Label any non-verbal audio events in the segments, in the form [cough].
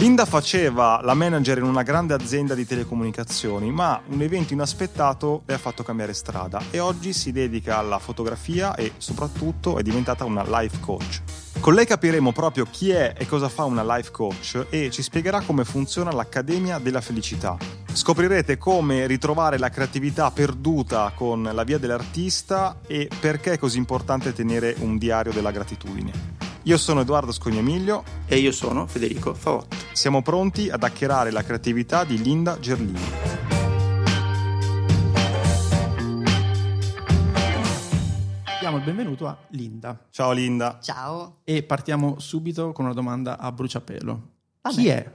Linda faceva la manager in una grande azienda di telecomunicazioni, ma un evento inaspettato le ha fatto cambiare strada e oggi si dedica alla fotografia e soprattutto è diventata una life coach. Con lei capiremo proprio chi è e cosa fa una life coach e ci spiegherà come funziona l'Accademia della Felicità. Scoprirete come ritrovare la creatività perduta con la via dell'artista e perché è così importante tenere un diario della gratitudine. Io sono Edoardo Scognamiglio e io sono Federico Favotto. Siamo pronti ad acchierare la creatività di Linda Gerlini. Diamo il benvenuto a Linda. Ciao Linda. Ciao. E partiamo subito con una domanda a bruciapelo. Va Chi è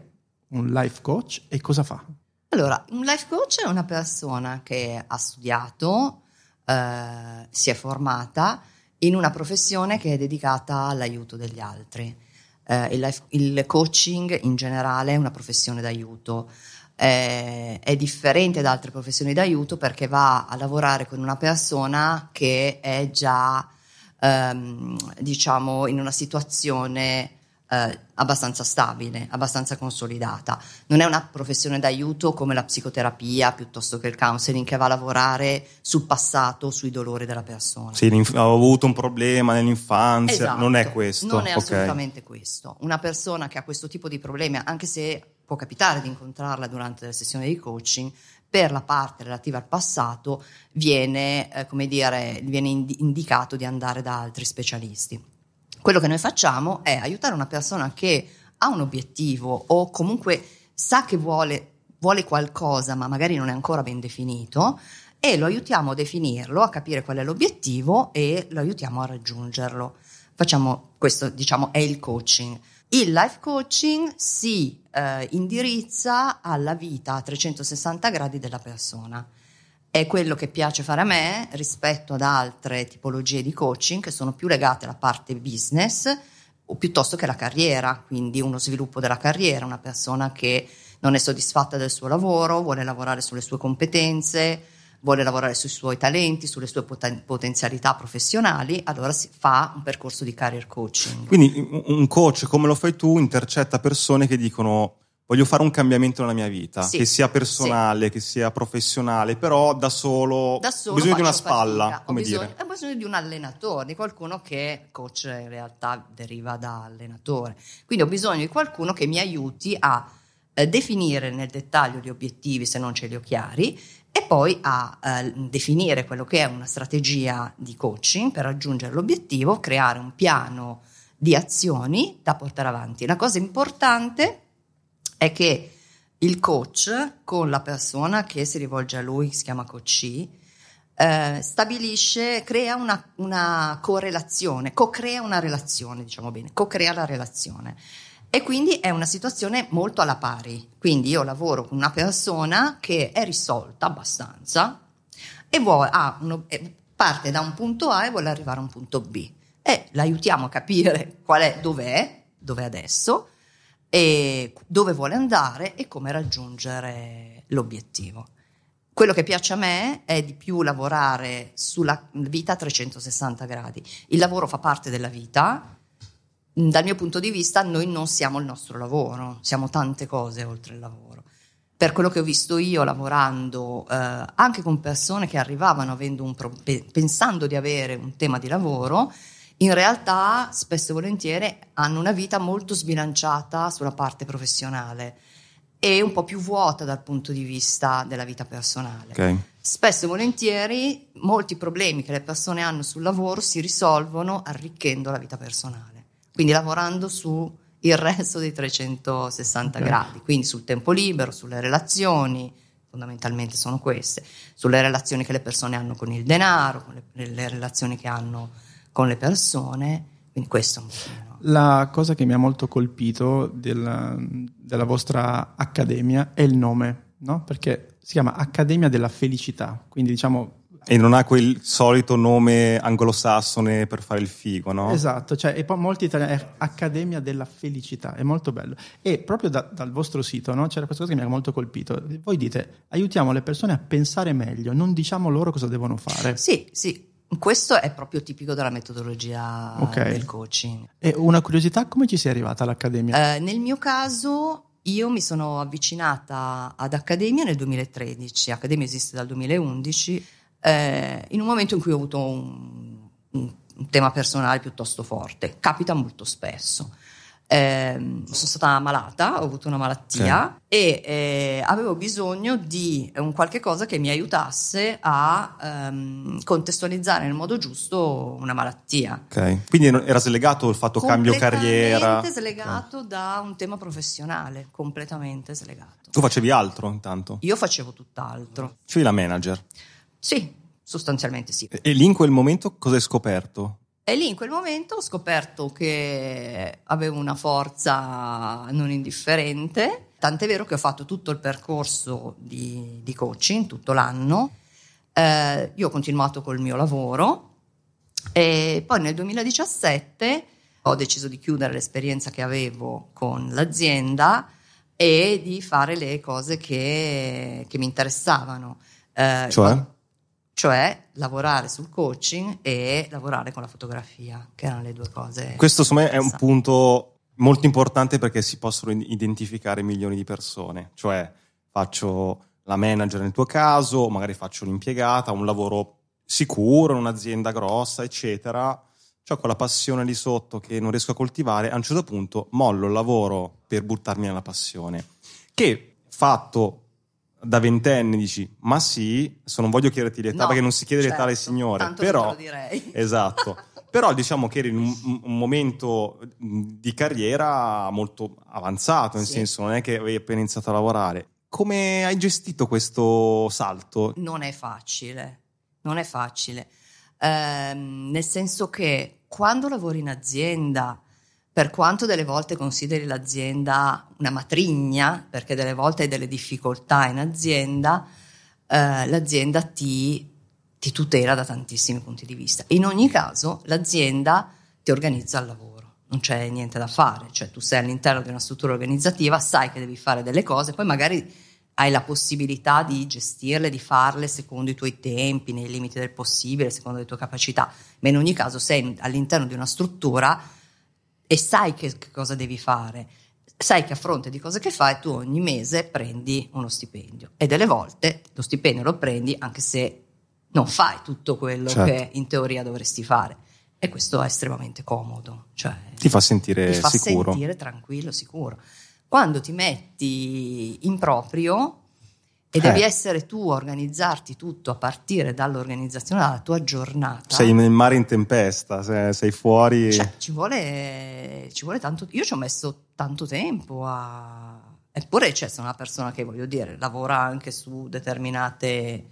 un life coach e cosa fa? Allora, un life coach è una persona che ha studiato, eh, si è formata in una professione che è dedicata all'aiuto degli altri. Eh, il, life, il, coaching in generale è una professione d'aiuto, eh, è differente da altre professioni d'aiuto perché va a lavorare con una persona che è già, ehm, diciamo, in una situazione eh, abbastanza stabile, abbastanza consolidata. Non è una professione d'aiuto come la psicoterapia piuttosto che il counseling che va a lavorare sul passato, sui dolori della persona. Sì, ho avuto un problema nell'infanzia, esatto, non è questo. Non è okay. assolutamente questo. Una persona che ha questo tipo di problemi, anche se può capitare di incontrarla durante la sessione di coaching, per la parte relativa al passato viene, eh, come dire, viene indicato di andare da altri specialisti. Quello che noi facciamo è aiutare una persona che ha un obiettivo o comunque sa che vuole, vuole qualcosa ma magari non è ancora ben definito e lo aiutiamo a definirlo, a capire qual è l'obiettivo e lo aiutiamo a raggiungerlo. Facciamo questo, diciamo, è il coaching. Il life coaching si eh, indirizza alla vita a 360 gradi della persona è quello che piace fare a me rispetto ad altre tipologie di coaching che sono più legate alla parte business o piuttosto che alla carriera, quindi uno sviluppo della carriera, una persona che non è soddisfatta del suo lavoro, vuole lavorare sulle sue competenze, vuole lavorare sui suoi talenti, sulle sue poten- potenzialità professionali, allora si fa un percorso di career coaching. Quindi un coach come lo fai tu intercetta persone che dicono voglio fare un cambiamento nella mia vita, sì. che sia personale, sì. che sia professionale, però da solo, da solo ho bisogno di una spalla, ho bisogno, ho bisogno, di un allenatore, di qualcuno che, coach in realtà deriva da allenatore, quindi ho bisogno di qualcuno che mi aiuti a eh, definire nel dettaglio gli obiettivi se non ce li ho chiari e poi a eh, definire quello che è una strategia di coaching per raggiungere l'obiettivo, creare un piano di azioni da portare avanti. La cosa importante è è che il coach con la persona che si rivolge a lui, si chiama coachee, eh, stabilisce, crea una, una correlazione, co-crea una relazione, diciamo bene, co-crea la relazione. E quindi è una situazione molto alla pari. Quindi io lavoro con una persona che è risolta abbastanza e vuole, ah, uno, parte da un punto A e vuole arrivare a un punto B. E l'aiutiamo a capire qual è, dov'è, dov'è adesso, e dove vuole andare e come raggiungere l'obiettivo. Quello che piace a me è di più lavorare sulla vita a 360 gradi. Il lavoro fa parte della vita. Dal mio punto di vista, noi non siamo il nostro lavoro, siamo tante cose oltre il lavoro. Per quello che ho visto io lavorando eh, anche con persone che arrivavano un pro- pensando di avere un tema di lavoro, in realtà spesso e volentieri hanno una vita molto sbilanciata sulla parte professionale e un po' più vuota dal punto di vista della vita personale. Okay. Spesso e volentieri molti problemi che le persone hanno sul lavoro si risolvono arricchendo la vita personale, quindi lavorando su il resto dei 360 okay. gradi, quindi sul tempo libero, sulle relazioni, fondamentalmente sono queste, sulle relazioni che le persone hanno con il denaro, con le, le relazioni che hanno con le persone, quindi questo è un po'. La cosa che mi ha molto colpito della, della vostra accademia è il nome, no? Perché si chiama Accademia della Felicità, quindi diciamo... E non ha quel solito nome anglosassone per fare il figo, no? Esatto, cioè, e poi molti italiani... È Accademia della Felicità, è molto bello. E proprio da, dal vostro sito, no? C'era questa cosa che mi ha molto colpito. Voi dite, aiutiamo le persone a pensare meglio, non diciamo loro cosa devono fare. Sì, sì, questo è proprio tipico della metodologia okay. del coaching. E una curiosità, come ci sei arrivata all'Accademia? Eh, nel mio caso io mi sono avvicinata ad Accademia nel 2013, Accademia esiste dal 2011, eh, in un momento in cui ho avuto un, un, un tema personale piuttosto forte, capita molto spesso eh, sono stata malata, ho avuto una malattia sì. e eh, avevo bisogno di un qualche cosa che mi aiutasse a ehm, contestualizzare nel modo giusto una malattia. Okay. Quindi era slegato il fatto cambio carriera? Completamente slegato okay. da un tema professionale, completamente slegato. Tu facevi altro intanto? Io facevo tutt'altro. Facevi la manager? Sì, sostanzialmente sì. E lì in quel momento cosa hai scoperto? E lì in quel momento ho scoperto che avevo una forza non indifferente, tant'è vero che ho fatto tutto il percorso di, di coaching, tutto l'anno, eh, io ho continuato col mio lavoro e poi nel 2017 ho deciso di chiudere l'esperienza che avevo con l'azienda e di fare le cose che, che mi interessavano. Eh, cioè? cioè lavorare sul coaching e lavorare con la fotografia, che erano le due cose. Questo secondo me è un punto molto importante perché si possono identificare milioni di persone, cioè faccio la manager nel tuo caso, magari faccio un'impiegata, un lavoro sicuro un'azienda grossa, eccetera. Cioè, ho quella passione lì sotto che non riesco a coltivare, a un certo punto mollo il lavoro per buttarmi nella passione, che fatto da ventenne dici, ma sì, se non voglio chiederti l'età no, perché non si chiede certo, l'età del certo, signore, tanto però... direi. [laughs] Esatto. però diciamo che eri in un, un, momento mm, di carriera molto avanzato, nel sì. senso non è che avevi appena iniziato a lavorare. Come hai gestito questo salto? Non è facile, non è facile, ehm, nel senso che quando lavori in azienda per quanto delle volte consideri l'azienda una matrigna, perché delle volte hai delle difficoltà in azienda, eh, l'azienda ti, ti, tutela da tantissimi punti di vista. In ogni caso, l'azienda ti organizza il lavoro, non c'è niente da fare, cioè tu sei all'interno di una struttura organizzativa, sai che devi fare delle cose, poi magari hai la possibilità di gestirle, di farle secondo i tuoi tempi, nei limiti del possibile, secondo le tue capacità, ma in ogni caso sei all'interno di una struttura e sai che, che cosa devi fare sai che a fronte di cosa che fai tu ogni mese prendi uno stipendio e delle volte lo stipendio lo prendi anche se non fai tutto quello certo. che in teoria dovresti fare e questo è estremamente comodo cioè, ti fa sentire ti fa sicuro sentire tranquillo, sicuro quando ti metti in proprio e devi eh. essere tu a organizzarti tutto a partire dall'organizzazione dalla tua giornata. Sei nel mare in tempesta, sei, sei fuori. Cioè, ci vuole, ci vuole tanto. Io ci ho messo tanto tempo a. Eppure cioè, sono una persona che voglio dire, lavora anche su determinate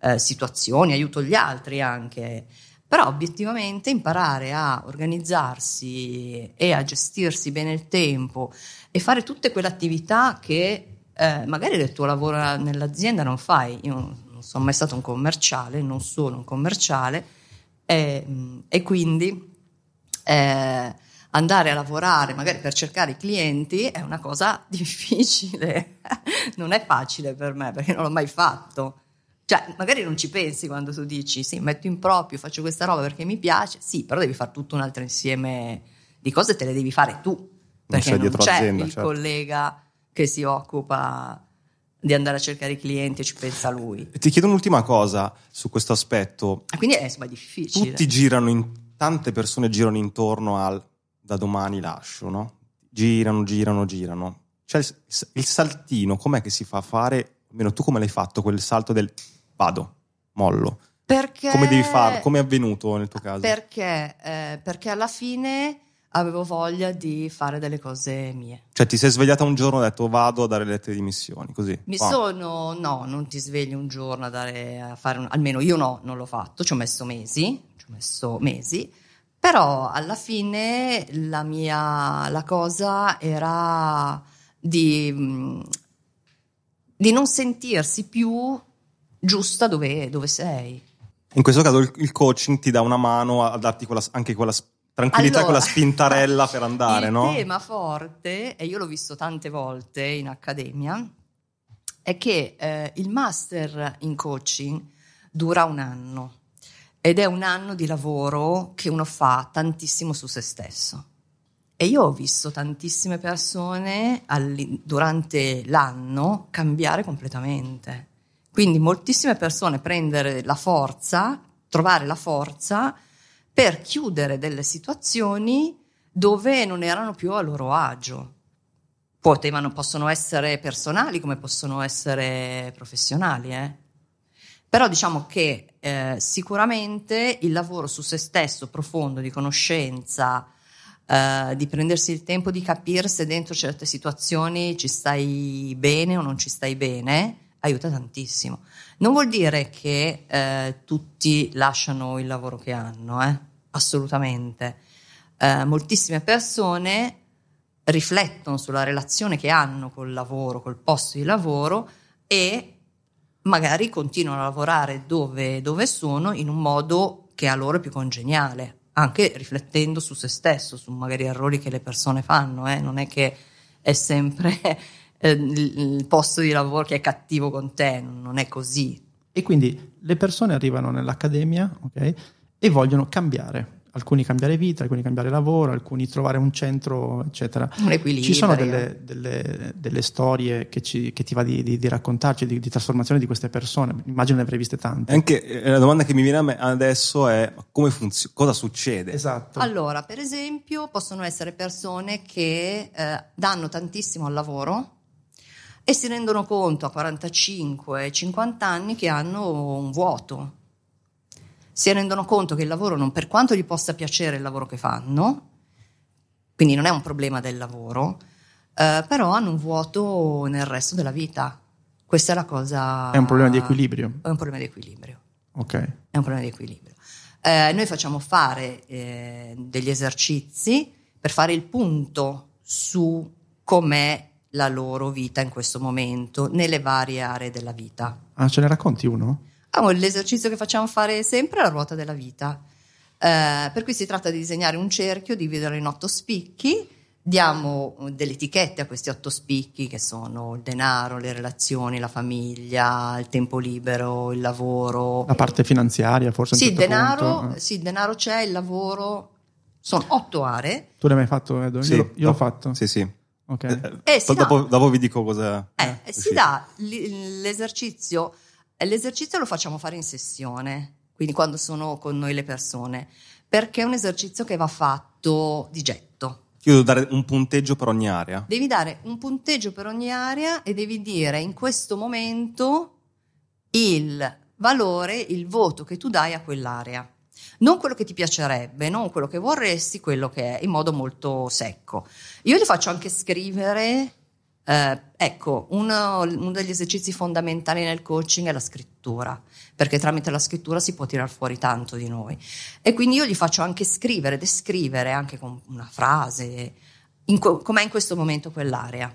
eh, situazioni, aiuto gli altri anche. Però obiettivamente imparare a organizzarsi e a gestirsi bene il tempo e fare tutte quelle attività che eh, magari del tuo lavoro nell'azienda non fai. Io non sono mai stato un commerciale, non sono un commerciale, e, mm, e quindi eh, andare a lavorare magari per cercare i clienti è una cosa [laughs] difficile, non è facile per me perché non l'ho mai fatto. Cioè, magari non ci pensi quando tu dici sì, metto in proprio, faccio questa roba perché mi piace, sì, però devi fare tutto un altro insieme di cose, te le devi fare tu, perché non c'è, non c'è il certo. collega che si occupa di andare a cercare i clienti e ci pensa lui. Ti chiedo un'ultima cosa su questo aspetto. Ah, quindi è insomma, difficile. Tutti girano, in, tante persone girano intorno al da domani lascio, no? Girano, girano, girano. Cioè il, il saltino, com'è che si fa a fare, almeno tu come l'hai fatto, quel salto del vado, mollo? Perché... Come devi farlo? Come è avvenuto nel tuo caso? Perché, eh, perché alla fine avevo voglia di fare delle cose mie. Cioè ti sei svegliata un giorno e ho detto vado a dare le lettere di missioni, così? Mi wow. sono, no, non ti svegli un giorno a, dare, a fare, un, almeno io no, non l'ho fatto, ci ho messo mesi, ci ho messo mesi, però alla fine la mia, la cosa era di, mm, di non sentirsi più giusta dove, dove sei. In questo caso il, coaching ti dà una mano a, darti quella, anche quella spinta Tranquillità allora, con la spintarella [laughs] per andare, il no? Il tema forte, e io l'ho visto tante volte in accademia, è che eh, il master in coaching dura un anno ed è un anno di lavoro che uno fa tantissimo su se stesso. E io ho visto tantissime persone durante l'anno cambiare completamente. Quindi moltissime persone prendere la forza, trovare la forza per chiudere delle situazioni dove non erano più a loro agio. Potevano, possono essere personali come possono essere professionali, eh? però diciamo che eh, sicuramente il lavoro su se stesso profondo di conoscenza, eh, di prendersi il tempo di capire se dentro certe situazioni ci stai bene o non ci stai bene, aiuta tantissimo. Non vuol dire che eh, tutti lasciano il lavoro che hanno, eh? assolutamente. Eh, moltissime persone riflettono sulla relazione che hanno col lavoro, col posto di lavoro e magari continuano a lavorare dove, dove sono in un modo che a loro è più congeniale, anche riflettendo su se stesso, su magari errori che le persone fanno, eh? non è che è sempre [laughs] eh, il posto di lavoro che è cattivo con te, non è così. E quindi le persone arrivano nell'accademia, ok? e vogliono cambiare. Alcuni cambiare vita, alcuni cambiare lavoro, alcuni trovare un centro, eccetera. Un equilibrio. ci sono delle, eh. delle, delle storie che, ci, che, ti va di, di, di raccontarci, di, di, trasformazione di queste persone. Immagino ne avrei viste tante. Anche eh, la domanda che mi viene a me adesso è funzio- cosa succede? Esatto. Allora, per esempio, possono essere persone che eh, danno tantissimo al lavoro, e si rendono conto a 45-50 anni che hanno un vuoto si rendono conto che il lavoro, non per quanto gli possa piacere il lavoro che fanno, quindi non è un problema del lavoro, eh, però hanno un vuoto nel resto della vita. Questa è la cosa... È un problema di equilibrio. È un problema di equilibrio. Ok. È un problema di equilibrio. Eh, noi facciamo fare eh, degli esercizi per fare il punto su com'è la loro vita in questo momento, nelle varie aree della vita. Ah, ce ne racconti uno? facciamo l'esercizio che facciamo fare sempre la ruota della vita. Eh, per cui si tratta di disegnare un cerchio, dividerlo in otto spicchi, diamo delle etichette a questi otto spicchi che sono il denaro, le relazioni, la famiglia, il tempo libero, il lavoro. La parte finanziaria forse? Sì, certo denaro, ah. sì il denaro c'è, il lavoro. Sono otto aree. Tu l'hai mai fatto, Edo? Sì, io, l'ho, fatto. Sì, sì. Okay. Eh, eh dopo, dopo, vi dico cosa... Eh, si dà l'esercizio L'esercizio lo facciamo fare in sessione, quindi quando sono con noi le persone, perché è un esercizio che va fatto di getto. Io devo dare un punteggio per ogni area. Devi dare un punteggio per ogni area e devi dire in questo momento il valore, il voto che tu dai a quell'area. Non quello che ti piacerebbe, non quello che vorresti, quello che è, in modo molto secco. Io gli faccio anche scrivere eh, ecco, uno, uno, degli esercizi fondamentali nel coaching è la scrittura, perché tramite la scrittura si può tirar fuori tanto di noi. E quindi io gli faccio anche scrivere, descrivere anche con una frase, in co- com'è in questo momento quell'area.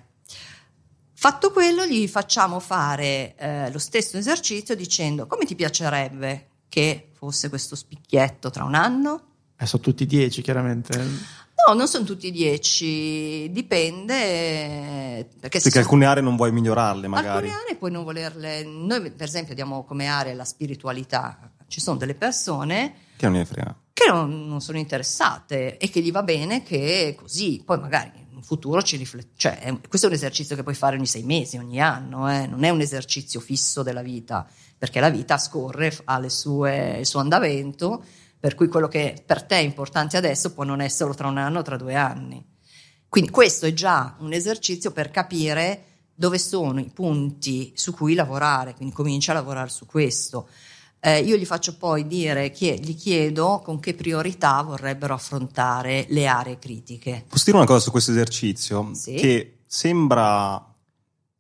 Fatto quello, gli facciamo fare eh, lo stesso esercizio dicendo come ti piacerebbe che fosse questo spicchietto tra un anno? Eh, sono tutti dieci, chiaramente. No, non sono tutti 10, dipende. Eh, perché, perché alcune aree non vuoi migliorarle magari. Alcune aree puoi non volerle. Noi per esempio diamo come area la spiritualità. Ci sono delle persone che non ne frega. Che non, non sono interessate e che gli va bene che così. Poi magari in futuro ci riflette. Cioè, questo è un esercizio che puoi fare ogni sei mesi, ogni anno, eh? non è un esercizio fisso della vita, perché la vita scorre, ha sue, il suo andamento per cui quello che per te è importante adesso può non esserlo tra un anno o tra due anni. Quindi questo è già un esercizio per capire dove sono i punti su cui lavorare, quindi comincia a lavorare su questo. Eh, io gli faccio poi dire, che gli chiedo con che priorità vorrebbero affrontare le aree critiche. Posso dire una cosa su questo esercizio? Sì. Che sembra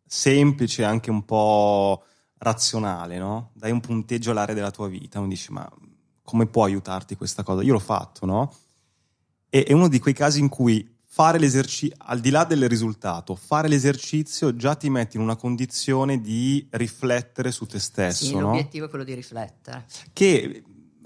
semplice, e anche un po' razionale, no? Dai un punteggio all'area della tua vita, non dici ma come può aiutarti questa cosa? Io l'ho fatto, no? E, è uno di quei casi in cui fare l'esercizio, al di là del risultato, fare l'esercizio già ti mette in una condizione di riflettere su te stesso. Sì, l'obiettivo no? è quello di riflettere. Che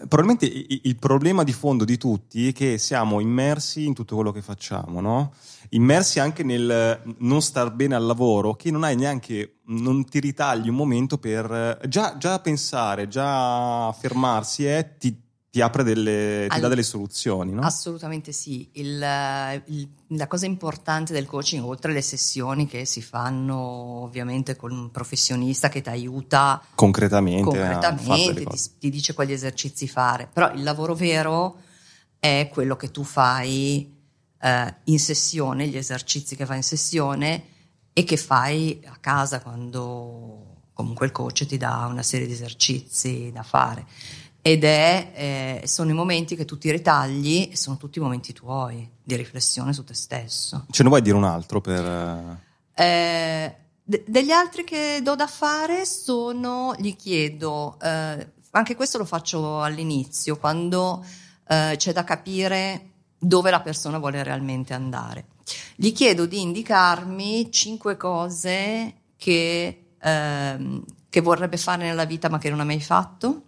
probabilmente il problema di fondo di tutti è che siamo immersi in tutto quello che facciamo, no? immersi anche nel non star bene al lavoro, che non hai neanche, non ti ritagli un momento per eh, già, già pensare, già fermarsi eh, ti, ti apre delle, ti All... dà delle soluzioni, no? Assolutamente sì. Il, eh, il, la cosa importante del coaching, oltre alle sessioni che si fanno ovviamente con un professionista che ti aiuta concretamente, concretamente ti, ti, dice quali esercizi fare, però il lavoro vero è quello che tu fai eh, in sessione, gli esercizi che fai in sessione e che fai a casa quando comunque il coach ti dà una serie di esercizi da fare ed è, eh, sono i momenti che tu ti ritagli e sono tutti i momenti tuoi di riflessione su te stesso. Ce ne vuoi dire un altro per... Eh? eh, de- degli altri che do da fare sono, gli chiedo, eh, anche questo lo faccio all'inizio, quando eh, c'è da capire dove la persona vuole realmente andare. Gli chiedo di indicarmi cinque cose che, ehm, che vorrebbe fare nella vita ma che non ha mai fatto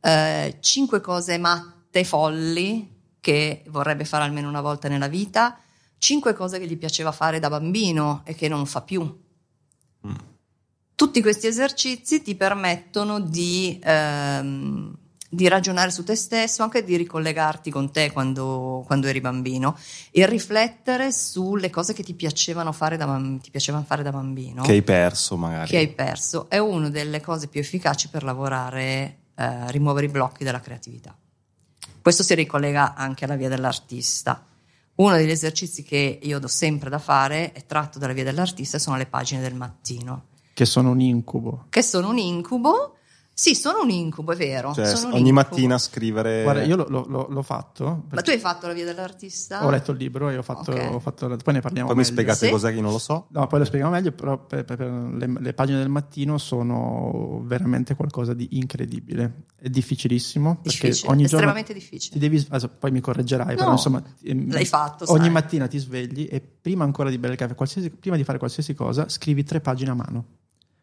eh, 5 cose matte, folli, che vorrebbe fare almeno una volta nella vita, 5 cose che gli piaceva fare da bambino e che non fa più. Mm. Tutti questi esercizi ti permettono di, ehm, di, ragionare su te stesso, anche di ricollegarti con te quando, quando, eri bambino e riflettere sulle cose che ti piacevano fare da, ti piacevano fare da bambino. Che hai perso magari. Che hai perso. È una delle cose più efficaci per lavorare eh, rimuovere i blocchi della creatività. Questo si ricollega anche alla via dell'artista. Uno degli esercizi che io do sempre da fare è tratto dalla via dell'artista sono le pagine del mattino. Che sono un incubo. Che sono un incubo sì, sono un incubo, è vero. Cioè, ogni incubo. mattina scrivere. Guarda, io l'ho, l'ho, l'ho fatto. Ma tu hai fatto La via dell'artista? Ho letto il libro e ho fatto. Okay. Ho fatto poi ne parliamo. Poi meglio. mi spiegate sì. cos'è che non lo so. No, poi lo spieghiamo meglio. Però per, per, per le, le, pagine del mattino sono veramente qualcosa di incredibile. È difficilissimo. Difficile, ogni estremamente giorno difficile. Devi, adesso, poi mi correggerai, no, però insomma. L'hai ehm, fatto. Ogni sai. mattina ti svegli e prima ancora di bere il caffè, prima di fare qualsiasi cosa, scrivi tre pagine a mano.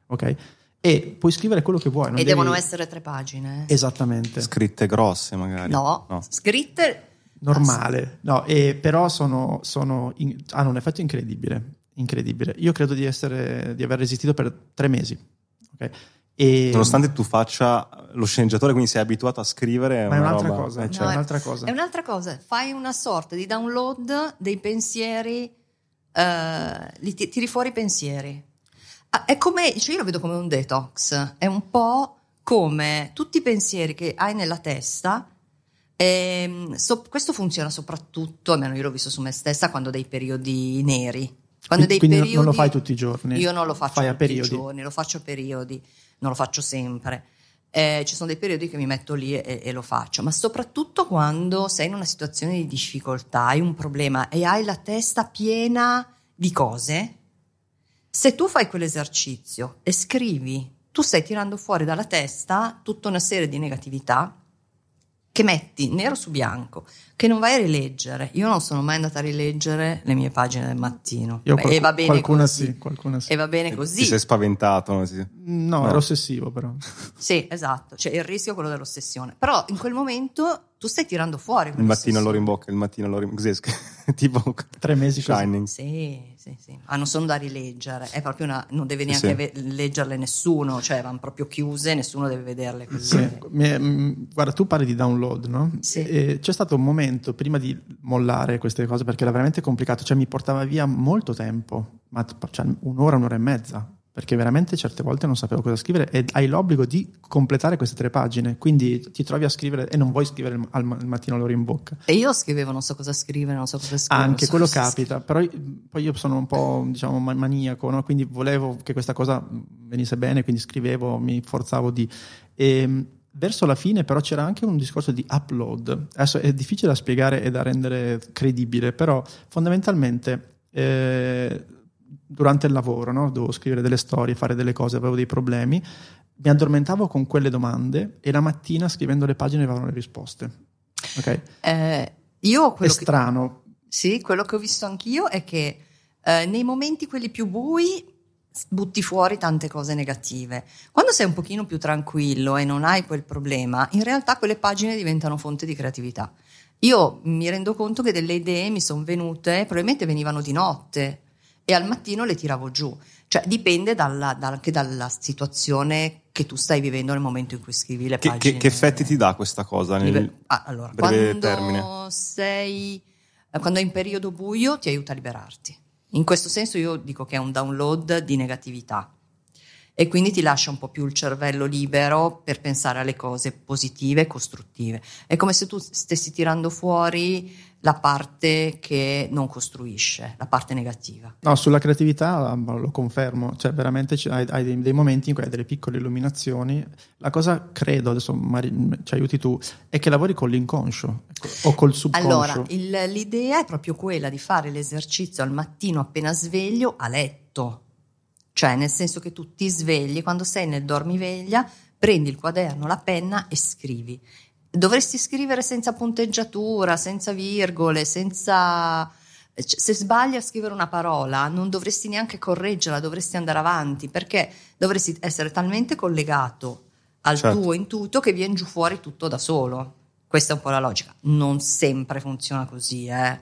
Ok? e puoi scrivere quello che vuoi. e devi... devono essere tre pagine. Eh? Esattamente. Scritte grosse magari. No, no. scritte... Normale, no, e però sono, sono in... hanno un effetto incredibile, incredibile. Io credo di, essere, di aver resistito per tre mesi. Okay? E... Nonostante tu faccia lo sceneggiatore, quindi sei abituato a scrivere. È Ma è un'altra, roba... cosa, eh, cioè... no, è certo. un'altra cosa. È un'altra cosa. Fai una sorta di download dei pensieri, eh, ti, tiri fuori i pensieri. Ah, è come, cioè io lo vedo come un detox, è un po' come tutti i pensieri che hai nella testa. E, ehm, so, questo funziona soprattutto, almeno io l'ho visto su me stessa, quando ho dei periodi neri. Quando quindi, quindi periodi, non lo fai tutti i giorni? Io non lo faccio fai tutti i giorni, lo faccio a periodi, non lo faccio sempre. Eh, ci sono dei periodi che mi metto lì e, e, lo faccio, ma soprattutto quando sei in una situazione di difficoltà, hai un problema e hai la testa piena di cose se tu fai quell'esercizio e scrivi, tu stai tirando fuori dalla testa tutta una serie di negatività che metti nero su bianco che non vai a rileggere. Io non sono mai andata a rileggere le mie pagine del mattino. Io Beh, qualc- e va bene qualcuna così. sì, qualcuna sì. E va bene così. Ti sei spaventato? Sì. No, no, ero ossessivo però. Sì, esatto. Cioè il rischio è quello dell'ossessione. Però in quel momento tu stai tirando fuori. Il mattino loro in bocca, il mattino loro in bocca. [laughs] tipo tre mesi Shining. Sì, sì, sì. Ah, non sono da rileggere. È proprio una... Non deve neanche sì. ve- leggerle nessuno. Cioè vanno proprio chiuse, nessuno deve vederle così. Sì. Mm, guarda, tu parli di download, no? Sì. E c'è stato un momento momento prima di mollare queste cose perché era veramente complicato, cioè mi portava via molto tempo, ma, cioè, un'ora, un'ora e mezza, perché veramente certe volte non sapevo cosa scrivere e hai l'obbligo di completare queste tre pagine, quindi ti trovi a scrivere e non vuoi scrivere al, al mattino l'ora in bocca. E io scrivevo, non so cosa scrivere, non so cosa scrivere. Anche so quello capita, però poi io sono un po' diciamo maniaco, no? quindi volevo che questa cosa venisse bene, quindi scrivevo, mi forzavo di... E, ehm, Verso la fine però c'era anche un discorso di upload. Adesso è difficile da spiegare e da rendere credibile, però fondamentalmente eh, durante il lavoro no? dovevo scrivere delle storie, fare delle cose, avevo dei problemi, mi addormentavo con quelle domande e la mattina scrivendo le pagine avevano le risposte. Okay? Eh, io è strano. Che, sì, quello che ho visto anch'io è che eh, nei momenti quelli più bui butti fuori tante cose negative. Quando sei un pochino più tranquillo e non hai quel problema, in realtà quelle pagine diventano fonte di creatività. Io mi rendo conto che delle idee mi sono venute, probabilmente venivano di notte e al mattino le tiravo giù. Cioè dipende dalla, da, anche dalla situazione che tu stai vivendo nel momento in cui scrivi le che, pagine. Che, che effetti ti dà questa cosa nel liber- ah, allora, breve quando termine? Sei, quando è in periodo buio ti aiuta a liberarti in questo senso io dico che è un download di negatività, e quindi ti lascia un po' più il cervello libero per pensare alle cose positive e costruttive. È come se tu stessi tirando fuori la parte che non costruisce, la parte negativa. No, sulla creatività lo confermo, cioè veramente hai, dei, momenti in cui hai delle piccole illuminazioni. La cosa credo, adesso Mari, ci aiuti tu, è che lavori con l'inconscio ecco, o col subconscio. Allora, il, l'idea è proprio quella di fare l'esercizio al mattino appena sveglio a letto cioè, nel senso che tu ti svegli, quando sei nel dormiveglia, prendi il quaderno, la penna e scrivi. Dovresti scrivere senza punteggiatura, senza virgole, senza cioè, se sbagli a scrivere una parola non dovresti neanche correggerla, dovresti andare avanti perché dovresti essere talmente collegato al certo. tuo intuito che viene giù fuori tutto da solo. Questa è un po' la logica. Non sempre funziona così, eh.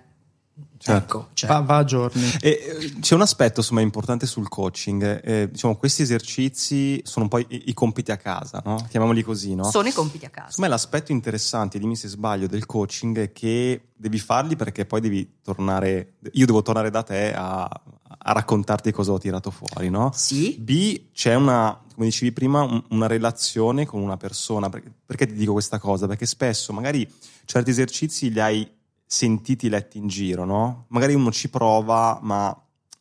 Certo. Ecco, cioè. va, certo. va, a giorni. E, eh, c'è un aspetto insomma, importante sul coaching. Eh, diciamo, questi esercizi sono poi i, i compiti a casa, no? chiamiamoli così. No? Sono i compiti a casa. Insomma, l'aspetto interessante, dimmi se sbaglio, del coaching è che devi farli perché poi devi tornare. Io devo tornare da te a, a raccontarti cosa ho tirato fuori. No? Sì. B, c'è una, come dicevi prima, una relazione con una persona. Perché, perché ti dico questa cosa? Perché spesso magari certi esercizi li hai sentiti letti in giro, no? Magari uno ci prova, ma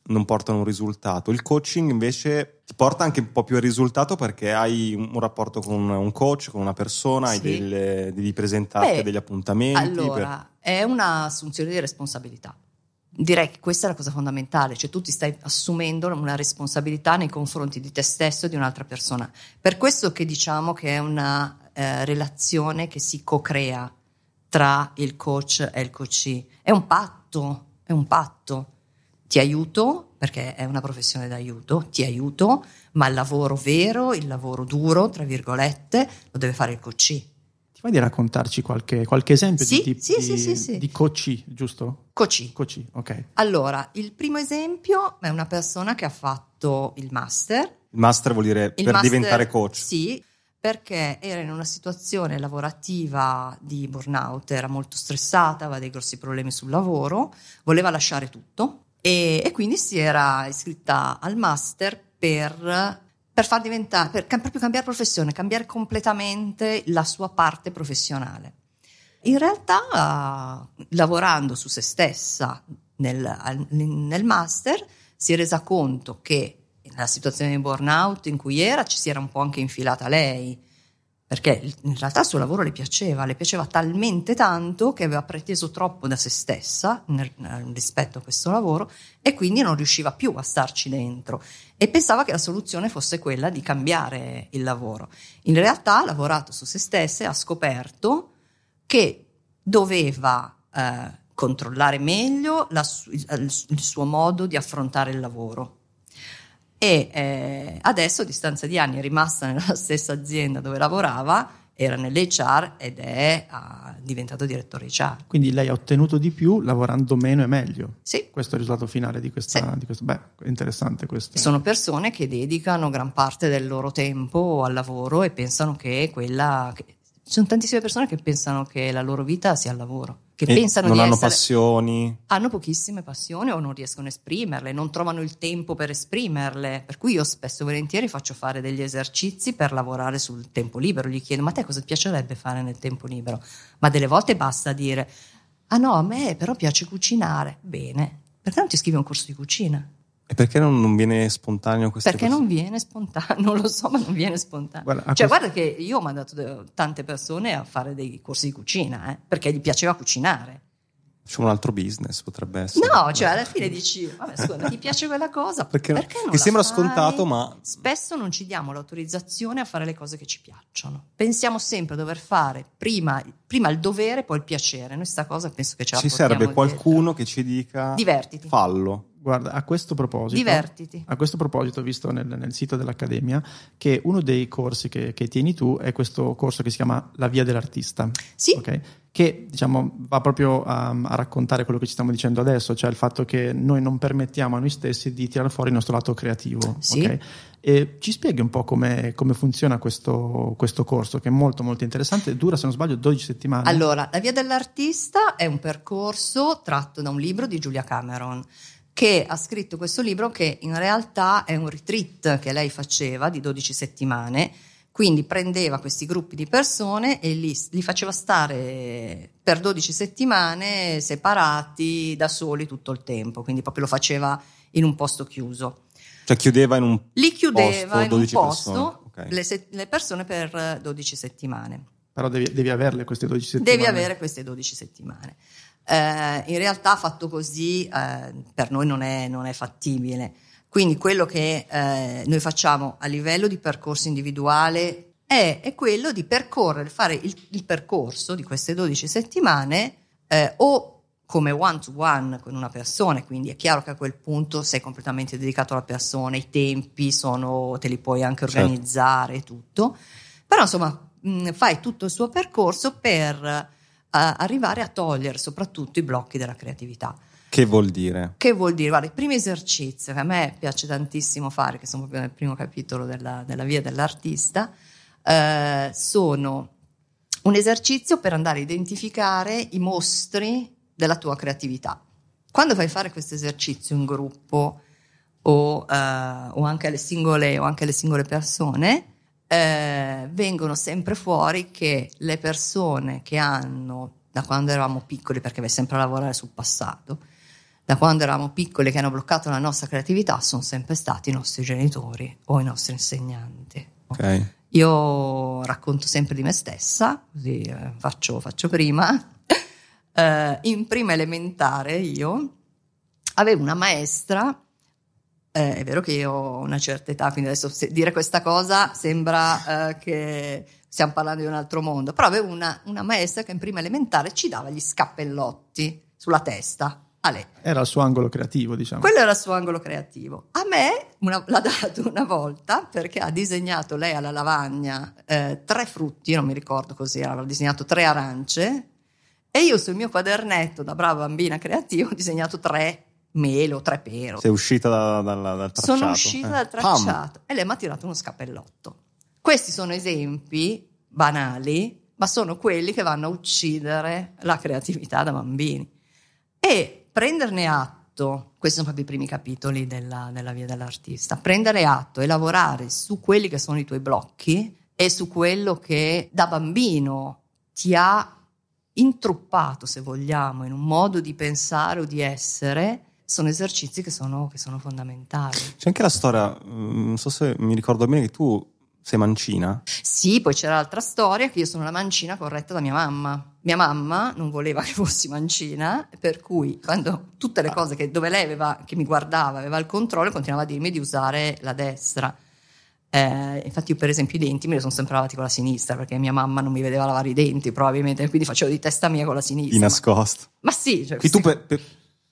non portano un risultato. Il coaching invece ti porta anche un po' più al risultato perché hai un rapporto con un coach, con una persona, sì. delle, devi presentarti degli appuntamenti. Allora, per... è un'assunzione di responsabilità. Direi che questa è la cosa fondamentale, cioè tu ti stai assumendo una responsabilità nei confronti di te stesso e di un'altra persona. Per questo che diciamo che è una eh, relazione che si co-crea, tra il coach e il coachee. È un patto, è un patto. Ti aiuto perché è una professione d'aiuto, ti aiuto, ma il lavoro vero, il lavoro duro, tra virgolette, lo deve fare il coachee. Ti vuoi di raccontarci qualche, qualche esempio sì, di, tipi, sì, sì, sì, sì. di coachee, giusto? Coachee. Coachee, ok. Allora, il primo esempio è una persona che ha fatto il master. Il master vuol dire il per master, diventare coach. Sì, perché era in una situazione lavorativa di burnout, era molto stressata, aveva dei grossi problemi sul lavoro, voleva lasciare tutto e, e quindi si era iscritta al master per, per far diventare, per cam- proprio cambiare professione, cambiare completamente la sua parte professionale. In realtà, lavorando su se stessa nel, nel master, si è resa conto che la situazione di burnout in cui era ci si era un po' anche infilata lei, perché in realtà il suo lavoro le piaceva, le piaceva talmente tanto che aveva preteso troppo da se stessa nel, rispetto a questo lavoro e quindi non riusciva più a starci dentro e pensava che la soluzione fosse quella di cambiare il lavoro. In realtà ha lavorato su se stessa e ha scoperto che doveva eh, controllare meglio la, il, il suo modo di affrontare il lavoro e eh, adesso a distanza di anni è rimasta nella [laughs] stessa azienda dove lavorava, era nell'HR ed è ah, diventato direttore HR. Quindi lei ha ottenuto di più lavorando meno e meglio. Sì. Questo è il risultato finale di questa... Sì. Di questo, beh, interessante questo. Sono persone che dedicano gran parte del loro tempo al lavoro e pensano che quella... Che, ci sono tantissime persone che pensano che la loro vita sia il lavoro che e pensano non di hanno essere, passioni. Hanno pochissime passioni o non riescono a esprimerle, non trovano il tempo per esprimerle. Per cui io spesso volentieri faccio fare degli esercizi per lavorare sul tempo libero. Gli chiedo: ma a te cosa ti piacerebbe fare nel tempo libero? Ma delle volte basta dire: Ah no, a me però piace cucinare. Bene, perché non ti scrivi un corso di cucina? E perché non, non viene spontaneo questo? Perché cose? non viene spontaneo, [laughs] non lo so, ma non viene spontaneo. Guarda, cioè, questo... guarda che io ho mandato tante persone a fare dei corsi di cucina, eh, perché gli piaceva cucinare. C'è un altro business, potrebbe essere. No, cioè alla fine dici, vabbè, scusa, ti piace quella cosa, [laughs] perché, perché non Che sembra fai? scontato, ma... Spesso non ci diamo l'autorizzazione a fare le cose che ci piacciono. Pensiamo sempre a dover fare prima, prima il dovere, poi il piacere. Noi sta cosa penso che ce la Ci serve qualcuno dentro. che ci dica... Divertiti. Fallo. Guarda, a questo proposito... Divertiti. A questo proposito ho visto nel, nel sito dell'Accademia che uno dei corsi che, che, tieni tu è questo corso che si chiama La Via dell'Artista. Sì. Okay? Che diciamo, va proprio a, a, raccontare quello che ci stiamo dicendo adesso, cioè il fatto che noi non permettiamo a noi stessi di tirare fuori il nostro lato creativo. Sì. Okay? E ci spieghi un po' come, come funziona questo, questo, corso, che è molto molto interessante, dura se non sbaglio 12 settimane. Allora, La Via dell'Artista è un percorso tratto da un libro di Giulia Cameron che ha scritto questo libro che in realtà è un retreat che lei faceva di 12 settimane, quindi prendeva questi gruppi di persone e li, li faceva stare per 12 settimane separati da soli tutto il tempo, quindi proprio lo faceva in un posto chiuso. Cioè chiudeva in un Li chiudeva posto, in un posto Okay. Le, se- le, persone per 12 settimane. Però devi, devi averle queste 12 settimane. Devi avere queste 12 settimane. Eh, in realtà fatto così eh, per noi non è, non è, fattibile. Quindi quello che eh, noi facciamo a livello di percorso individuale è, è quello di percorrere, fare il, il, percorso di queste 12 settimane eh, o come one to one con una persona, quindi è chiaro che a quel punto sei completamente dedicato alla persona, i tempi sono, te li puoi anche certo. organizzare e certo. tutto, però insomma mh, mm, fai tutto il suo percorso per a arrivare a togliere soprattutto i blocchi della creatività. Che vuol dire? Che vuol dire? Guarda, i primi esercizi che a me piace tantissimo fare, che sono proprio nel primo capitolo della, della Via dell'Artista, eh, sono un esercizio per andare a identificare i mostri della tua creatività. Quando fai fare questo esercizio in gruppo o, eh, o, anche, alle singole, o anche alle singole persone, eh, vengono sempre fuori che le persone che hanno, da quando eravamo piccoli, perché vai sempre a lavorare sul passato, da quando eravamo piccoli che hanno bloccato la nostra creatività sono sempre stati i nostri genitori o i nostri insegnanti. Ok. Io racconto sempre di me stessa, così eh, faccio, faccio prima. eh, in prima elementare io avevo una maestra eh, è vero che io ho una certa età, quindi adesso dire questa cosa sembra eh, che stiamo parlando di un altro mondo, però avevo una, una, maestra che in prima elementare ci dava gli scappellotti sulla testa. A lei. Era il suo angolo creativo, diciamo. Quello era il suo angolo creativo. A me una, l'ha dato una volta perché ha disegnato lei alla lavagna eh, tre frutti, io non mi ricordo così, aveva disegnato tre arance e io sul mio quadernetto da brava bambina creativa ho disegnato tre Melo, tre pero. Sei uscita da, da, dal tracciato. Sono uscita eh. dal tracciato Pam. e lei mi ha tirato uno scappellotto. Questi sono esempi banali, ma sono quelli che vanno a uccidere la creatività da bambini. E prenderne atto, questi sono proprio i primi capitoli della, della via dell'artista, prendere atto e lavorare su quelli che sono i tuoi blocchi e su quello che da bambino ti ha intruppato, se vogliamo, in un modo di pensare o di essere sono esercizi che sono, che sono fondamentali. C'è anche la storia, mm, non so se mi ricordo bene, che tu sei mancina? Sì, poi c'era l'altra storia che io sono la mancina corretta da mia mamma. Mia mamma non voleva che fossi mancina, per cui quando tutte le cose che, dove lei aveva, che mi guardava, aveva il controllo, continuava a dirmi di usare la destra. Eh, infatti io per esempio i denti me li sono sempre lavati con la sinistra perché mia mamma non mi vedeva lavare i denti probabilmente, quindi facevo di testa mia con la sinistra. Di nascosto. Ma, ma sì. Cioè, quindi tu per, per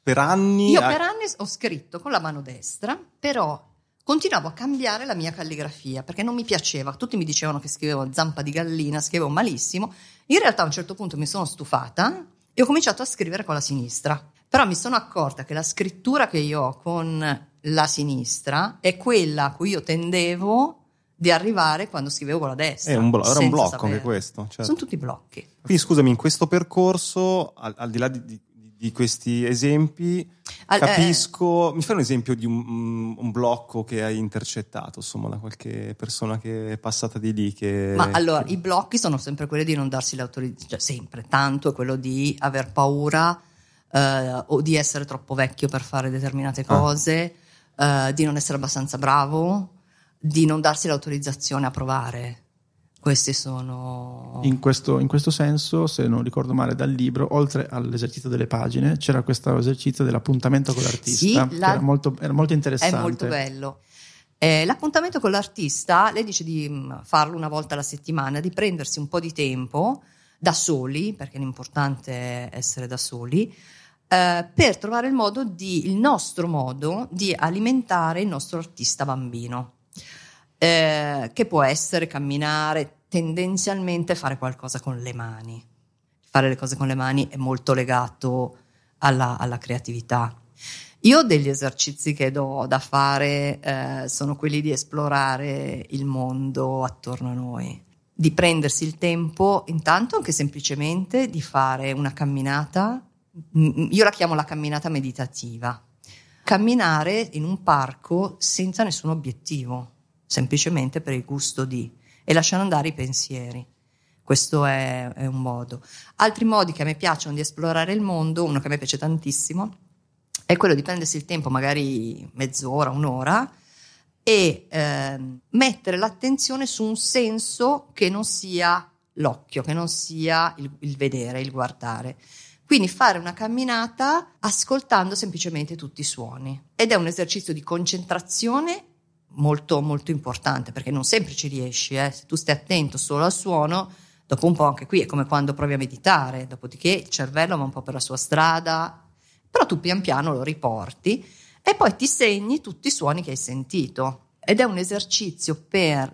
per anni... Io per anni ho scritto con la mano destra, però continuavo a cambiare la mia calligrafia perché non mi piaceva. Tutti mi dicevano che scrivevo a zampa di gallina, scrivevo malissimo. In realtà a un certo punto mi sono stufata e ho cominciato a scrivere con la sinistra. Però mi sono accorta che la scrittura che io ho con la sinistra è quella a cui io tendevo di arrivare quando scrivevo con la destra. Un blo- era un blocco sapere. anche questo. Certo. Sono tutti blocchi. Quindi scusami, in questo percorso, al, al di là di, di di questi esempi, Al, eh, capisco. Eh, mi fai un esempio di un, un, blocco che hai intercettato, insomma, da qualche persona che è passata di lì. Che, ma allora, che... i blocchi sono sempre quelli di non darsi l'autorizzazione, cioè sempre, tanto è quello di aver paura eh, o di essere troppo vecchio per fare determinate ah. cose, ah. eh, di non essere abbastanza bravo, di non darsi l'autorizzazione a provare. Questi sono... In questo, in questo, senso, se non ricordo male dal libro, oltre all'esercizio delle pagine, c'era questo esercizio dell'appuntamento con l'artista, sì, la... era, molto, era molto interessante. È molto bello. Eh, l'appuntamento con l'artista, lei dice di mm, farlo una volta alla settimana, di prendersi un po' di tempo da soli, perché l'importante è essere da soli, eh, per trovare il, modo di, il nostro modo di alimentare il nostro artista bambino eh, che può essere camminare, tendenzialmente fare qualcosa con le mani. Fare le cose con le mani è molto legato alla, alla creatività. Io degli esercizi che do da fare, eh, sono quelli di esplorare il mondo attorno a noi, di prendersi il tempo, intanto anche semplicemente di fare una camminata, io la chiamo la camminata meditativa, camminare in un parco senza nessun obiettivo, semplicemente per il gusto di, e lasciano andare i pensieri. Questo è, è, un modo. Altri modi che a me piacciono di esplorare il mondo, uno che a me piace tantissimo, è quello di prendersi il tempo, magari mezz'ora, un'ora, e eh, mettere l'attenzione su un senso che non sia l'occhio, che non sia il, il vedere, il guardare. Quindi fare una camminata ascoltando semplicemente tutti i suoni. Ed è un esercizio di concentrazione molto, molto importante, perché non sempre ci riesci, eh. se tu stai attento solo al suono, dopo un po' anche qui è come quando provi a meditare, dopodiché il cervello va un po' per la sua strada, però tu pian piano lo riporti e poi ti segni tutti i suoni che hai sentito ed è un esercizio per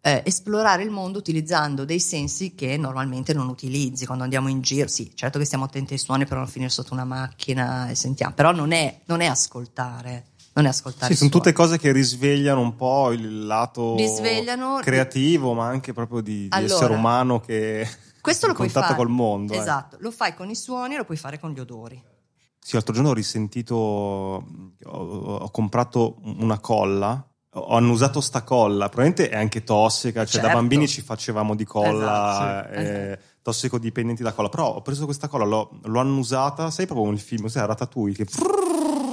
eh, esplorare il mondo utilizzando dei sensi che normalmente non utilizzi quando andiamo in giro. Sì, certo che stiamo attenti ai suoni per non finire sotto una macchina e sentiamo, però non è, non è ascoltare non è ascoltare. Sì, sono tutte cose che risvegliano un po' il lato risvegliano... creativo, ma anche proprio di, di allora, essere umano che questo lo contatto col mondo. Eh. Esatto, eh. lo fai con i suoni e lo puoi fare con gli odori. Sì, l'altro giorno ho risentito, ho, ho comprato una colla hanno usato sta colla, probabilmente è anche tossica, cioè certo. da bambini ci facevamo di colla, esatto, sì, eh, esatto. tossicodipendenti da colla, però ho preso questa colla, l'ho, l'ho annusata, sai proprio il film, sai Ratatouille che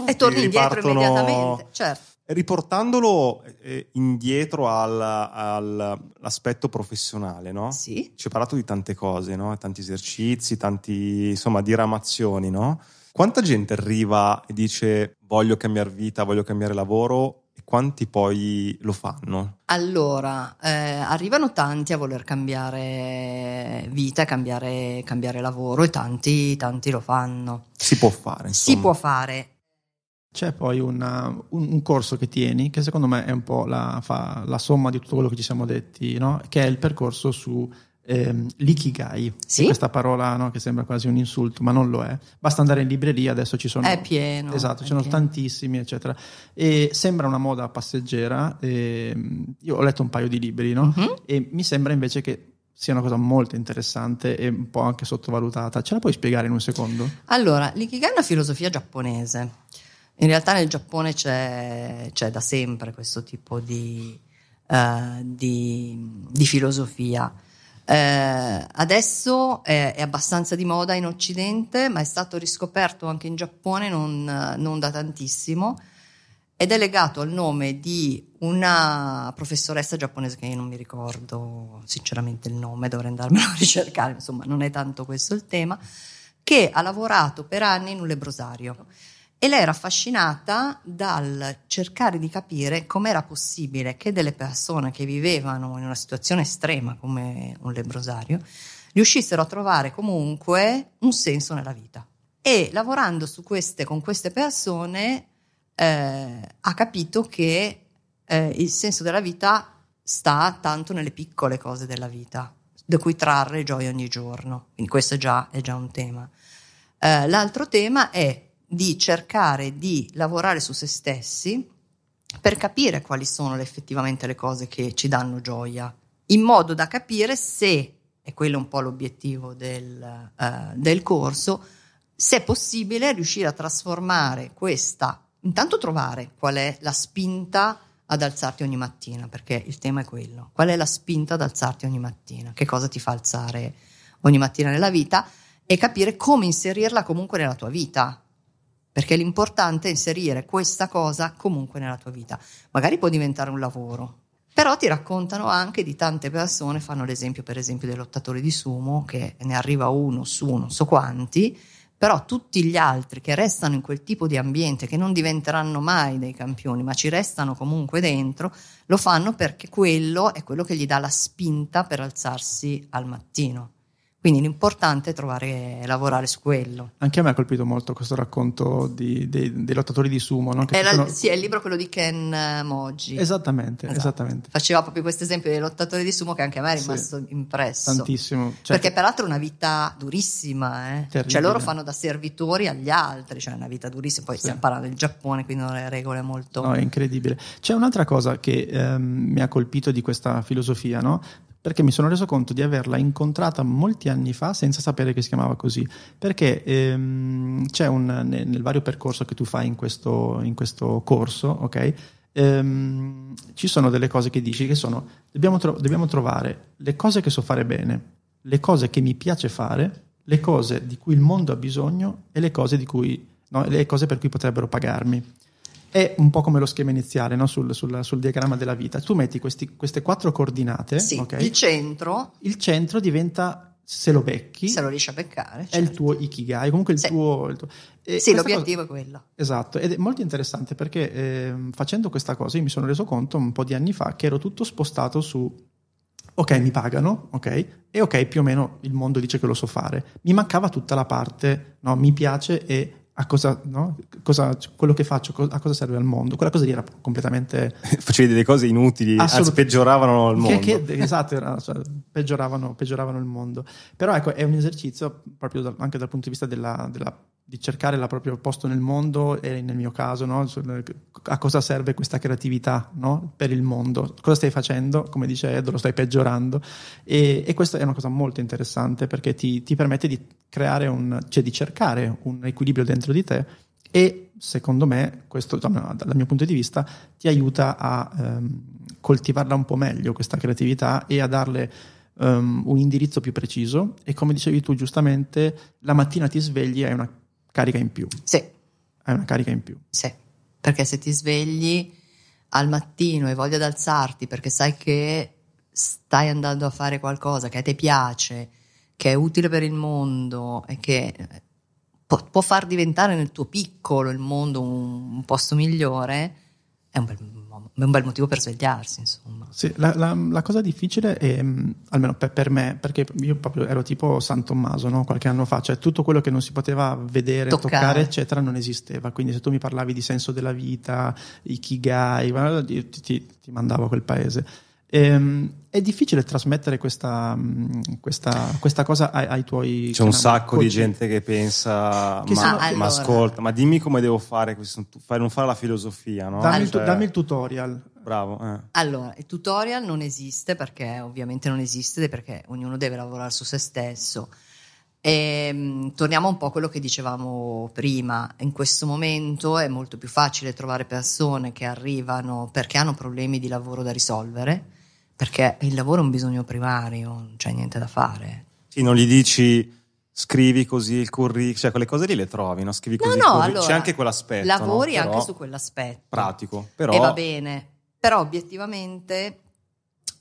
e torni indietro immediatamente. Certo. Riportandolo eh, indietro al, al, all'aspetto professionale, no? Sì. Ci hai parlato di tante cose, no? Tanti esercizi, tante insomma diramazioni, no? Quanta gente arriva e dice voglio cambiare vita, voglio cambiare lavoro e quanti poi lo fanno? Allora, eh, arrivano tanti a voler cambiare vita, cambiare, cambiare lavoro e tanti, tanti, lo fanno. Si può fare. Insomma. Si può fare. C'è poi una, uh, un, un, corso che tieni, che secondo me è un po' la, fa, la, somma di tutto quello che ci siamo detti, no? che è il percorso su ehm, l'ikigai. Sì? Questa parola no? che sembra quasi un insulto, ma non lo è. Basta andare in libreria, adesso ci sono... È pieno. Esatto, ci sono tantissimi, eccetera. E sembra una moda passeggera. Ehm, io ho letto un paio di libri, no? mm-hmm. e mi sembra invece che sia una cosa molto interessante e un po' anche sottovalutata. Ce la puoi spiegare in un secondo? Allora, l'ikigai è una filosofia giapponese in realtà nel Giappone c'è, c'è da sempre questo tipo di, eh, di, di filosofia. Eh, adesso è, è, abbastanza di moda in Occidente, ma è stato riscoperto anche in Giappone non, non da tantissimo ed è legato al nome di una professoressa giapponese che io non mi ricordo sinceramente il nome, dovrei andarmelo [laughs] a ricercare, insomma non è tanto questo il tema, che ha lavorato per anni in un lebrosario e lei era affascinata dal cercare di capire com'era possibile che delle persone che vivevano in una situazione estrema come un lebrosario riuscissero a trovare comunque un senso nella vita. E lavorando su queste, con queste persone eh, ha capito che eh, il senso della vita sta tanto nelle piccole cose della vita, da cui trarre gioia ogni giorno. Quindi questo già è già un tema. Eh, l'altro tema è di cercare di lavorare su se stessi per capire quali sono effettivamente le cose che ci danno gioia, in modo da capire se, e quello è un po' l'obiettivo del, uh, del corso, se è possibile riuscire a trasformare questa, intanto trovare qual è la spinta ad alzarti ogni mattina, perché il tema è quello, qual è la spinta ad alzarti ogni mattina, che cosa ti fa alzare ogni mattina nella vita e capire come inserirla comunque nella tua vita, perché l'importante è inserire questa cosa comunque nella tua vita. Magari può diventare un lavoro, però ti raccontano anche di tante persone, fanno l'esempio per esempio del lottatore di sumo, che ne arriva uno su non so quanti, però tutti gli altri che restano in quel tipo di ambiente, che non diventeranno mai dei campioni, ma ci restano comunque dentro, lo fanno perché quello è quello che gli dà la spinta per alzarsi al mattino. Quindi l'importante è trovare e lavorare su quello. Anche a me ha colpito molto questo racconto di, dei, dei, lottatori di sumo. No? Che Era, sono... Sì, è il libro quello di Ken Moji. Esattamente, esatto. esattamente. Faceva proprio questo esempio dei lottatori di sumo che anche a me è rimasto sì, impresso. Tantissimo. Cioè, Perché peraltro è una vita durissima. Eh? Cioè loro fanno da servitori agli altri, cioè è una vita durissima. Poi sì. stiamo parlando del Giappone, quindi non le regole molto... No, è incredibile. C'è un'altra cosa che ehm, mi ha colpito di questa filosofia, no? perché mi sono reso conto di averla incontrata molti anni fa senza sapere che si chiamava così, perché ehm, c'è un, nel, nel, vario percorso che tu fai in questo, in questo corso, ok? Ehm, ci sono delle cose che dici che sono, dobbiamo, tro- dobbiamo trovare le cose che so fare bene, le cose che mi piace fare, le cose di cui il mondo ha bisogno e le cose, cui, no, le cose per cui potrebbero pagarmi è un po' come lo schema iniziale no? sul, sul, sul, diagramma della vita. Tu metti questi, queste quattro coordinate. Sì, okay? il centro. Il centro diventa, se lo becchi. Se lo riesci a beccare. È certo. il tuo ikigai, comunque il sì. tuo... Il tuo. sì, l'obiettivo cosa, è quello. Esatto, ed è molto interessante perché eh, facendo questa cosa io mi sono reso conto un po' di anni fa che ero tutto spostato su... Ok, mi pagano, ok? E ok, più o meno il mondo dice che lo so fare. Mi mancava tutta la parte, no? Mi piace e a cosa, no? cosa, quello che faccio, a cosa serve al mondo. Quella cosa lì era completamente. [laughs] Facevi delle cose inutili, anzi, peggioravano il mondo. Che, che, esatto, era, cioè, peggioravano, peggioravano, il mondo. Però ecco, è un esercizio proprio dal, anche dal punto di vista della, della di cercare il proprio posto nel mondo e nel mio caso no? a cosa serve questa creatività no? per il mondo, cosa stai facendo, come dice Edo, lo stai peggiorando e, e questa è una cosa molto interessante perché ti, ti permette di creare un, cioè di cercare un equilibrio dentro di te e secondo me, questo dal mio punto di vista, ti aiuta a ehm, coltivarla un po' meglio questa creatività e a darle Um, un indirizzo più preciso e come dicevi tu giustamente la mattina ti svegli hai una carica in più. Sì. È una carica in più. Sì, perché se ti svegli al mattino e voglia di alzarti perché sai che stai andando a fare qualcosa che a te piace, che è utile per il mondo e che eh, può, può far diventare nel tuo piccolo il mondo un, un posto migliore, è un bel, un bel motivo per svegliarsi, insomma. Sì, la, la, la cosa difficile, è, mm, almeno per, per, me, perché io proprio ero tipo San Tommaso no? qualche anno fa, cioè tutto quello che non si poteva vedere, toccare. toccare. eccetera, non esisteva. Quindi se tu mi parlavi di senso della vita, i kigai, ti, ti, ti mandavo a quel paese. Ehm, è difficile trasmettere questa, mm, questa, questa cosa ai, ai, tuoi. C'è un sacco coach. di gente che pensa, che ma, sono, ma allora. ascolta, ma dimmi come devo fare, questo, non fare la filosofia. No? Dammi, cioè... il, dammi il tutorial. Bravo. Eh. Allora, il tutorial non esiste perché ovviamente non esiste, perché ognuno deve lavorare su se stesso. E, ehm, torniamo un po' a quello che dicevamo prima, in questo momento è molto più facile trovare persone che arrivano perché hanno problemi di lavoro da risolvere perché il lavoro è un bisogno primario, non c'è niente da fare. Sì, non gli dici scrivi così il curriculum, cioè quelle cose lì le trovi, no? Scrivi così no, no, allora, c'è anche quell'aspetto. Lavori no? però, anche su quell'aspetto. Pratico, però... E va bene, però obiettivamente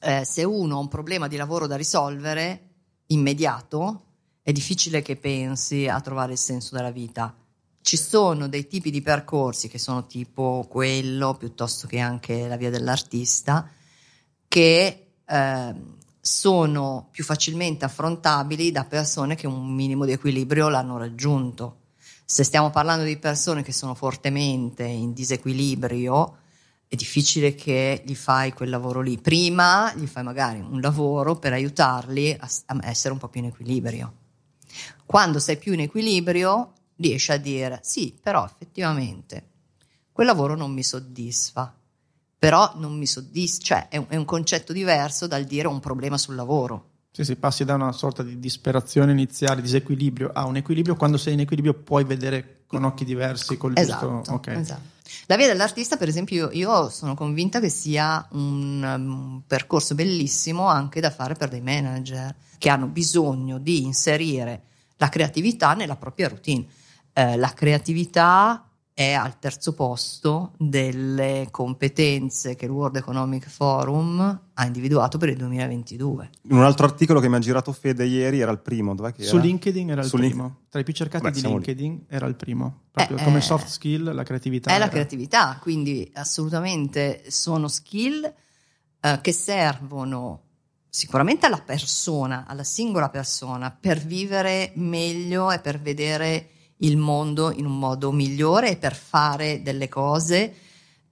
eh, se uno ha un problema di lavoro da risolvere immediato, è difficile che pensi a trovare il senso della vita. Ci sono dei tipi di percorsi che sono tipo quello, piuttosto che anche la via dell'artista, che eh, sono più facilmente affrontabili da persone che un minimo di equilibrio l'hanno raggiunto. Se stiamo parlando di persone che sono fortemente in disequilibrio, è difficile che gli fai quel lavoro lì. Prima gli fai magari un lavoro per aiutarli a, a essere un po' più in equilibrio. Quando sei più in equilibrio, riesci a dire sì, però effettivamente quel lavoro non mi soddisfa però non mi soddisfa, cioè è un, è un, concetto diverso dal dire un problema sul lavoro. Sì, sì, passi da una sorta di disperazione iniziale, disequilibrio, a un equilibrio, quando sei in equilibrio puoi vedere con occhi diversi, col esatto, giusto... Okay. Esatto. La via dell'artista, per esempio, io, sono convinta che sia un, un, um, percorso bellissimo anche da fare per dei manager che hanno bisogno di inserire la creatività nella propria routine. Eh, la creatività è al terzo posto delle competenze che il World Economic Forum ha individuato per il 2022. un altro articolo che mi ha girato Fede ieri era il primo, dov'è che era? Su LinkedIn era il Su primo. Link... Tra i più cercati Beh, di LinkedIn lì. era il primo, proprio eh, come eh, soft skill la creatività. È era. la creatività, quindi assolutamente sono skill eh, che servono sicuramente alla persona, alla singola persona, per vivere meglio e per vedere meglio il mondo in un modo migliore per fare delle cose,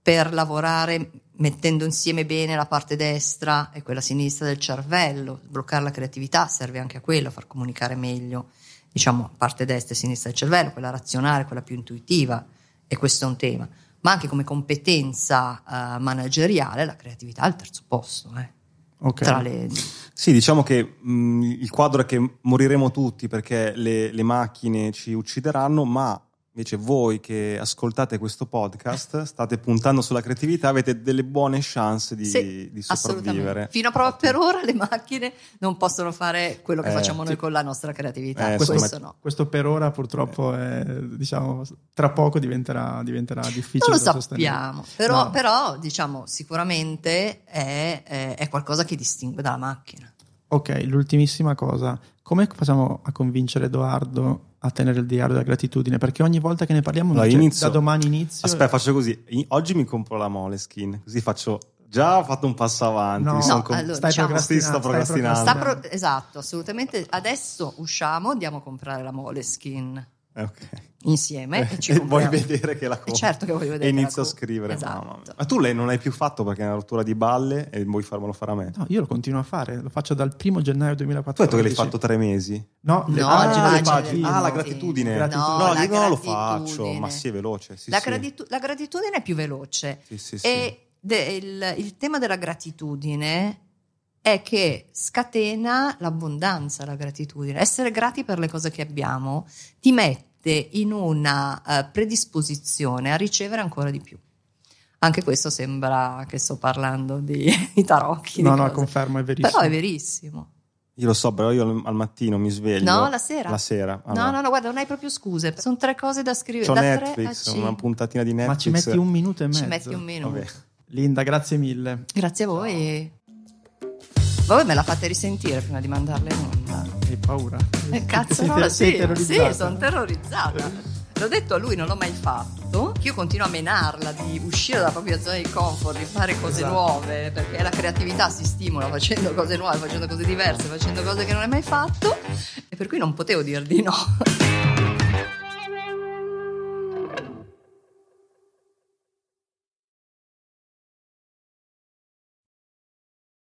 per lavorare mettendo insieme bene la parte destra e quella sinistra del cervello, sbloccare la creatività serve anche a quello, far comunicare meglio, diciamo, parte destra e sinistra del cervello, quella razionale, quella più intuitiva, e questo è un tema, ma anche come competenza eh, manageriale la creatività è al terzo posto. Eh. Okay. Tra le... Sì, diciamo che mh, il quadro è che moriremo tutti perché le, le macchine ci uccideranno, ma Invece voi che ascoltate questo podcast, eh. state puntando sulla creatività, avete delle buone chance di, sì, di sopravvivere. Fino a prova per ora le macchine non possono fare quello che eh, facciamo noi sì. con la nostra creatività. Eh, questo, questo, no. questo, per ora purtroppo eh. è, diciamo, tra poco diventerà, diventerà difficile. Non lo sappiamo, però, no. però, diciamo, sicuramente è, è, è qualcosa che distingue dalla macchina. Ok, l'ultimissima cosa, come facciamo a convincere Edoardo a tenere il diario della gratitudine perché ogni volta che ne parliamo allora, inizio, da domani inizio aspetta faccio così oggi mi compro la Moleskin così faccio già ho fatto un passo avanti no, mi no, com- allora, stai, diciamo, procrastinando, sto procrastinando, stai procrastinando sta pro- esatto assolutamente adesso usciamo andiamo a comprare la Moleskin Okay. Insieme e [laughs] ci e vuoi vedere che la eh, cosa Certo che voglio vedere. E inizio a scrivere. Esatto. Ma tu lei non l'hai più fatto perché è una rottura di balle e vuoi farmelo fare a me? No, io lo continuo a fare, lo faccio dal primo gennaio 2014. Tu hai detto che l'hai fatto tre mesi? No, no le pagine, ah, le pagine. Ah, la gratitudine. gratitudine. No, no, io non lo faccio, ma sì, è veloce. Sì, la, sì. Gratitu- la, gratitudine è più veloce. Sì, sì, sì. E de- il, il tema della gratitudine è che scatena l'abbondanza, la gratitudine. Essere grati per le cose che abbiamo ti mette in una uh, predisposizione a ricevere ancora di più. Anche questo sembra che sto parlando di, [laughs] di tarocchi. No, di no, cose. confermo, è verissimo. Però è verissimo. Io lo so, però io al mattino mi sveglio. No, la sera. La sera. Ah, no, no, no, guarda, non hai proprio scuse. Sono tre cose da scrivere. C'ho da Netflix, una puntatina di Netflix. Ma ci metti un minuto e mezzo. Ci metti un minuto. Vabbè. Linda, grazie mille. Grazie a voi. Ciao. Voi me la fate risentire prima di mandarle in onda. Hai paura? Eh, cazzo, no, sì, sì, sono terrorizzata. L'ho detto a lui, non l'ho mai fatto. Che io continuo a menarla di uscire dalla propria zona di comfort, di fare cose esatto. nuove, perché la creatività si stimola facendo cose nuove, facendo cose diverse, facendo cose che non hai mai fatto, e per cui non potevo dir di no.